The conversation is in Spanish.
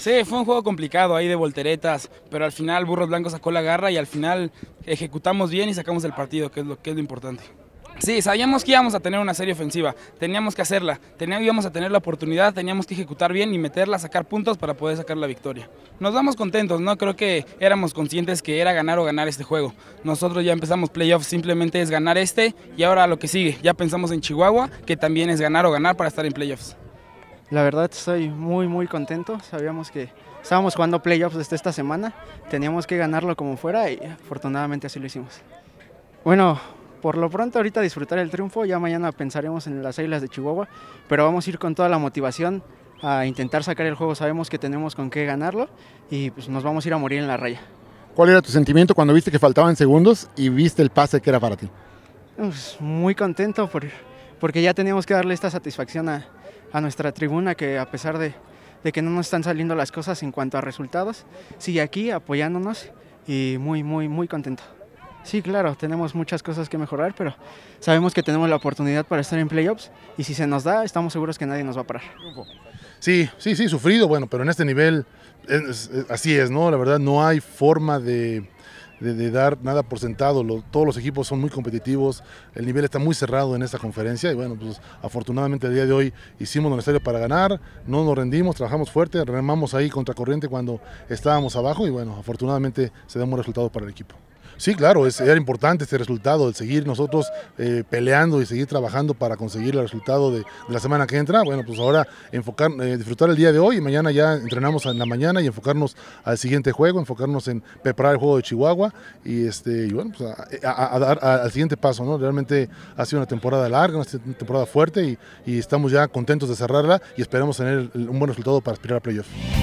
Sí, fue un juego complicado ahí de volteretas, pero al final Burros Blancos sacó la garra y al final ejecutamos bien y sacamos el partido, que es lo, que es lo importante. Sí, sabíamos que íbamos a tener una serie ofensiva, teníamos que hacerla, teníamos, íbamos a tener la oportunidad, teníamos que ejecutar bien y meterla, sacar puntos para poder sacar la victoria. Nos vamos contentos, ¿no? Creo que éramos conscientes que era ganar o ganar este juego. Nosotros ya empezamos playoffs, simplemente es ganar este y ahora lo que sigue. Ya pensamos en Chihuahua, que también es ganar o ganar para estar en playoffs. La verdad estoy muy muy contento, sabíamos que estábamos jugando playoffs desde esta semana, teníamos que ganarlo como fuera y afortunadamente así lo hicimos. Bueno, por lo pronto ahorita disfrutar el triunfo, ya mañana pensaremos en las Islas de Chihuahua, pero vamos a ir con toda la motivación a intentar sacar el juego, sabemos que tenemos con qué ganarlo y pues nos vamos a ir a morir en la raya. ¿Cuál era tu sentimiento cuando viste que faltaban segundos y viste el pase que era para ti? Pues, muy contento por porque ya teníamos que darle esta satisfacción a, nuestra tribuna que a pesar de, que no nos están saliendo las cosas en cuanto a resultados, sigue aquí apoyándonos y muy, muy, muy contento. Sí, claro, tenemos muchas cosas que mejorar, pero sabemos que tenemos la oportunidad para estar en playoffs y si se nos da, estamos seguros que nadie nos va a parar. Sí, sí, sí, sufrido, bueno, pero en este nivel así es, ¿no? La verdad no hay forma de, de, dar nada por sentado. todos los equipos son muy competitivos, el nivel está muy cerrado en esta conferencia y bueno, pues afortunadamente el día de hoy hicimos lo necesario para ganar, no nos rendimos, trabajamos fuerte, remamos ahí contra corriente cuando estábamos abajo y bueno, afortunadamente se da un buen resultado para el equipo. Sí, claro, era importante este resultado, el seguir nosotros eh, peleando y seguir trabajando para conseguir el resultado de, la semana que entra. Bueno, pues ahora enfocar, eh, disfrutar el día de hoy y mañana ya entrenamos en la mañana y enfocarnos al siguiente juego, enfocarnos en preparar el juego de Chihuahua y, este, y bueno, pues a, dar al siguiente paso, ¿no? Realmente ha sido una temporada larga, una temporada fuerte y, estamos ya contentos de cerrarla y esperamos tener un buen resultado para aspirar a playoff.